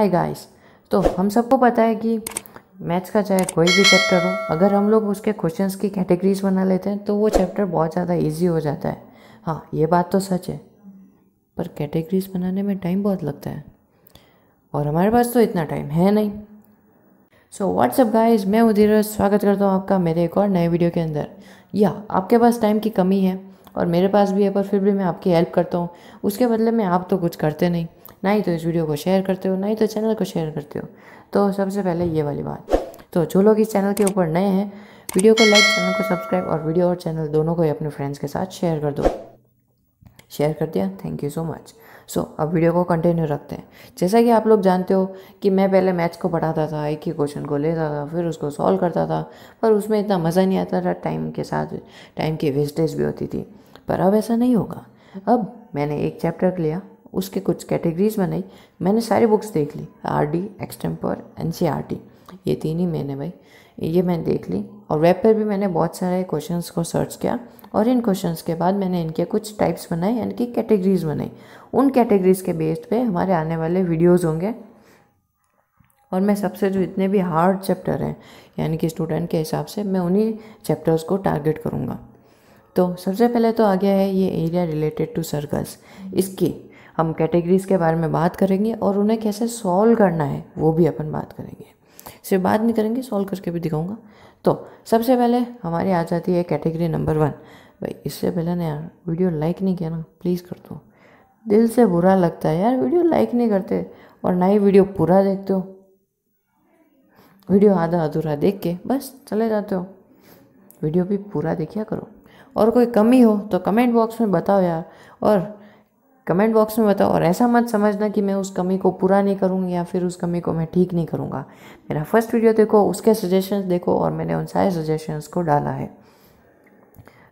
hi guys तो हम सबको पता है कि मैथ्स का चाहे कोई भी चैप्टर हो अगर हम लोग उसके क्वेश्चंस की कैटेगरीज बना लेते हैं तो वो चैप्टर बहुत ज़्यादा इजी हो जाता है हाँ ये बात तो सच है पर कैटेगरीज बनाने में टाइम बहुत लगता है और हमारे पास तो इतना टाइम है नहीं सो व्हाट्सअप गाइज मैं उधीरज स्वागत करता हूँ आपका मेरे एक और नए वीडियो के अंदर या आपके पास टाइम की कमी है और मेरे पास भी है पर फिर भी मैं आपकी हेल्प करता हूँ उसके बदले में आप तो कुछ करते नहीं ना ही तो इस वीडियो को शेयर करते हो ना ही तो चैनल को शेयर करते हो तो सबसे पहले ये वाली बात तो जो लोग इस चैनल के ऊपर नए हैं वीडियो को लाइक चैनल को सब्सक्राइब और वीडियो और चैनल दोनों को ही अपने फ्रेंड्स के साथ शेयर कर दो शेयर कर दिया thank you so much so अब वीडियो को कंटिन्यू रखते हैं जैसा कि आप लोग जानते हो कि मैं पहले मैथ्स को पढ़ाता था एक ही क्वेश्चन को लेता था फिर उसको सॉल्व करता था पर उसमें इतना मज़ा नहीं आता था टाइम के साथ टाइम की वेस्टेज भी होती थी पर अब ऐसा नहीं होगा अब मैंने एक चैप्टर लिया उसके कुछ कैटेगरीज बनाई मैंने सारी बुक्स देख ली R D exemplar N C R T ये तीन ही मैंने भाई ये मैंने देख ली और वेब पर भी मैंने बहुत सारे क्वेश्चंस को सर्च किया और इन क्वेश्चंस के बाद मैंने इनके कुछ टाइप्स बनाए यानी कि कैटेगरीज बनाई उन कैटेगरीज के बेस्ड पे हमारे आने वाले वीडियोस होंगे और मैं सबसे जो इतने भी हार्ड चैप्टर हैं यानी कि स्टूडेंट के हिसाब से मैं उन्हीं चैप्टर्स को टारगेट करूँगा तो सबसे पहले तो आ गया है ये एरिया रिलेटेड टू सर्कल्स इसकी हम कैटेगरीज़ के बारे में बात करेंगे और उन्हें कैसे सॉल्व करना है वो भी अपन बात करेंगे सिर्फ बात नहीं करेंगे सॉल्व करके भी दिखाऊंगा तो सबसे पहले हमारी आ जाती है कैटेगरी नंबर वन भाई इससे पहले ना यार वीडियो लाइक नहीं किया ना प्लीज़ कर दो दिल से बुरा लगता है यार वीडियो लाइक नहीं करते और ना ही वीडियो पूरा देखते हो वीडियो आधा अधूरा देख के बस चले जाते हो वीडियो भी पूरा देखिया करो और कोई कमी हो तो कमेंट बॉक्स में बताओ यार और कमेंट बॉक्स में बताओ और ऐसा मत समझना कि मैं उस कमी को पूरा नहीं करूँगी या फिर उस कमी को मैं ठीक नहीं करूँगा मेरा फर्स्ट वीडियो देखो उसके सजेशंस देखो और मैंने उन सारे सजेशंस को डाला है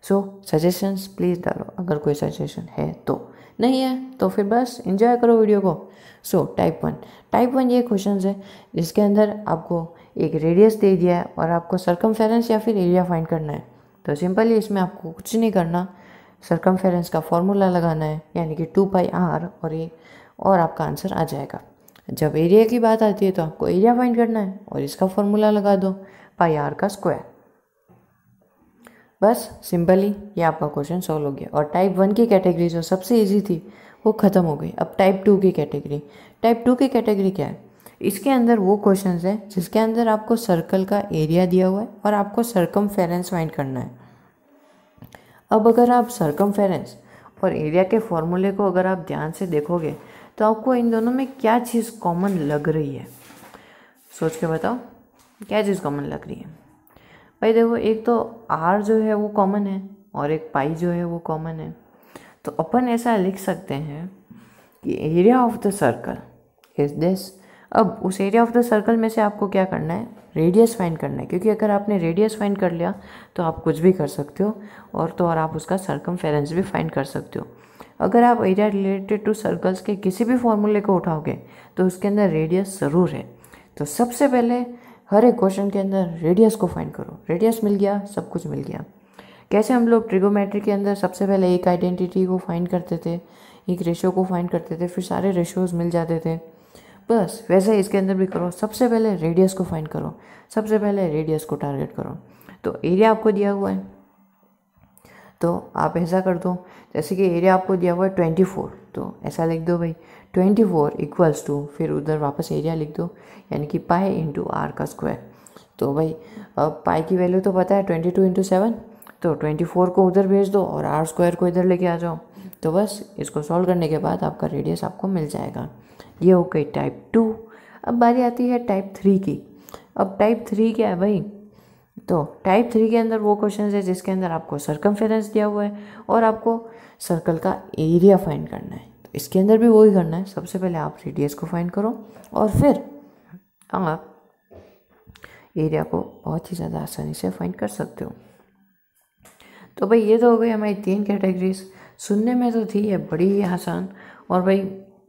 सो सजेशंस प्लीज़ डालो अगर कोई सजेशन है तो नहीं है तो फिर बस इंजॉय करो वीडियो को so type one type one ये क्वेश्चन है जिसके अंदर आपको एक रेडियस दे दिया है और आपको सरकम या फिर एरिया फाइंड करना है तो सिंपली इसमें आपको कुछ नहीं करना सरकमफेरेंस का फॉर्मूला लगाना है यानी कि टू पाई आर और ये और आपका आंसर आ जाएगा जब एरिया की बात आती है तो आपको एरिया फाइंड करना है और इसका फॉर्मूला लगा दो पाई आर का स्क्वायर बस सिंपली ये आपका क्वेश्चन सॉल्व हो गया और टाइप वन की कैटेगरी जो सबसे ईजी थी वो ख़त्म हो गई अब टाइप टू की कैटेगरी टाइप टू की कैटेगरी क्या है इसके अंदर वो क्वेश्चन है जिसके अंदर आपको सर्कल का एरिया दिया हुआ है और आपको सर्कम फाइंड करना है अब अगर आप सरकम और एरिया के फॉर्मूले को अगर आप ध्यान से देखोगे तो आपको इन दोनों में क्या चीज़ कॉमन लग रही है सोच के बताओ क्या चीज़ कॉमन लग रही है भाई देखो एक तो आर जो है वो कॉमन है और एक पाई जो है वो कॉमन है तो अपन ऐसा लिख सकते हैं कि area of the circle is this अब उस एरिया ऑफ द सर्कल में से आपको क्या करना है रेडियस फाइंड करना है क्योंकि अगर आपने रेडियस फाइंड कर लिया तो आप कुछ भी कर सकते हो और तो और आप उसका सर्कम भी फाइंड कर सकते हो अगर आप एरिया रिलेटेड टू सर्कल्स के किसी भी फॉर्मूले को उठाओगे तो उसके अंदर रेडियस ज़रूर है तो सबसे पहले हर एक क्वेश्चन के अंदर रेडियस को फाइंड करो रेडियस मिल गया सब कुछ मिल गया कैसे हम लोग ट्रिगोमेट्री के अंदर सबसे पहले एक आइडेंटिटी को फाइंड करते थे एक रेशो को फाइंड करते थे फिर सारे रेशोज़ मिल जाते थे बस वैसे इसके अंदर भी करो सबसे पहले रेडियस को फाइंड करो सबसे पहले रेडियस को टारगेट करो तो एरिया आपको दिया हुआ है तो आप ऐसा कर दो जैसे कि एरिया आपको दिया हुआ है ट्वेंटी फोर तो ऐसा लिख दो भाई ट्वेंटी फोर इक्वल्स टू फिर उधर वापस एरिया लिख दो यानी कि पाई इंटू आर का स्क्वायर तो भाई अब पाई की वैल्यू तो पता है ट्वेंटी टू इंटू सेवन तो ट्वेंटी फोर को उधर भेज दो और आर स्क्वायर को इधर लेके आ जाओ तो बस इसको सॉल्व करने के बाद आपका रेडियस आपको मिल जाएगा ये हो गई टाइप टू अब बारी आती है टाइप थ्री की अब टाइप थ्री क्या है भाई तो टाइप थ्री के अंदर वो क्वेश्चन है जिसके अंदर आपको सर्कम दिया हुआ है और आपको सर्कल का एरिया फाइंड करना है तो इसके अंदर भी वही करना है सबसे पहले आप रेडियस को फाइंड करो और फिर आप एरिया को बहुत ही ज़्यादा आसानी से फाइंड कर सकते हो तो भाई ये तो हो गई हमारी तीन कैटेगरीज सुनने में तो थी है बड़ी ही आसान और भाई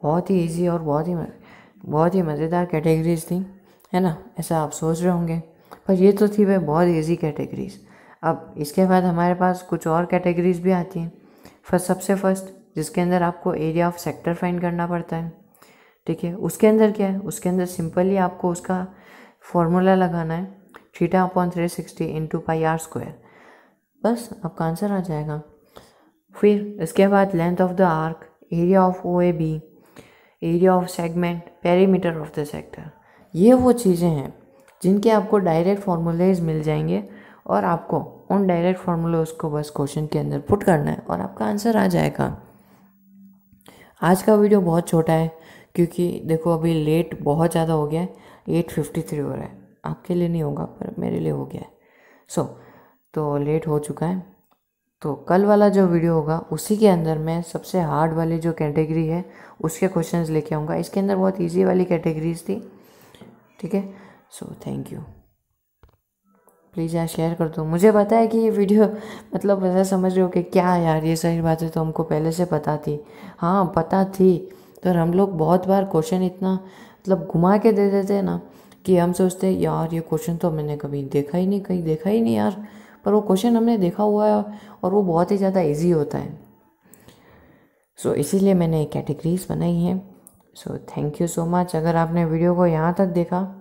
बहुत ही ईजी और बहुत ही बहुत ही मज़ेदार कैटेगरीज थी है ना ऐसा आप सोच रहे होंगे पर ये तो थी भाई बहुत ईजी कैटेगरीज अब इसके बाद हमारे पास कुछ और कैटेगरीज भी आती हैं फर्स्ट सबसे फर्स्ट जिसके अंदर आपको एरिया ऑफ सेक्टर फाइंड करना पड़ता है ठीक है उसके अंदर क्या है उसके अंदर सिंपली आपको उसका फॉर्मूला लगाना है theta upon three sixty into pi R square बस आपका आंसर आ जाएगा फिर इसके बाद length of the arc area of O A B area of segment perimeter of the sector ये वो चीज़ें हैं जिनके आपको डायरेक्ट फार्मूलेज मिल जाएंगे और आपको उन डायरेक्ट फार्मूलोज को बस क्वेश्चन के अंदर पुट करना है और आपका आंसर आ जाएगा आज का वीडियो बहुत छोटा है क्योंकि देखो अभी लेट बहुत ज़्यादा हो गया है एट फिफ्टी थ्री हो रहा है आपके लिए नहीं होगा पर मेरे लिए हो गया है सो so, तो लेट हो चुका है तो कल वाला जो वीडियो होगा उसी के अंदर मैं सबसे हार्ड वाली जो कैटेगरी है उसके क्वेश्चंस लेके आऊँगा इसके अंदर बहुत इजी वाली कैटेगरीज थी ठीक है सो थैंक यू प्लीज़ यार शेयर कर दो मुझे पता है कि ये वीडियो मतलब ऐसा समझ रहे हो कि क्या यार ये सारी बातें तो हमको पहले से पता थी हाँ पता थी तो हम लोग बहुत बार क्वेश्चन इतना मतलब घुमा के दे देते हैं ना कि हम सोचते यार ये क्वेश्चन तो मैंने कभी देखा ही नहीं कहीं देखा ही नहीं यार पर वो क्वेश्चन हमने देखा हुआ है और वो बहुत ही ज़्यादा ईजी होता है सो so, इसीलिए मैंने कैटेगरीज बनाई हैं so thank you so much अगर आपने वीडियो को यहाँ तक देखा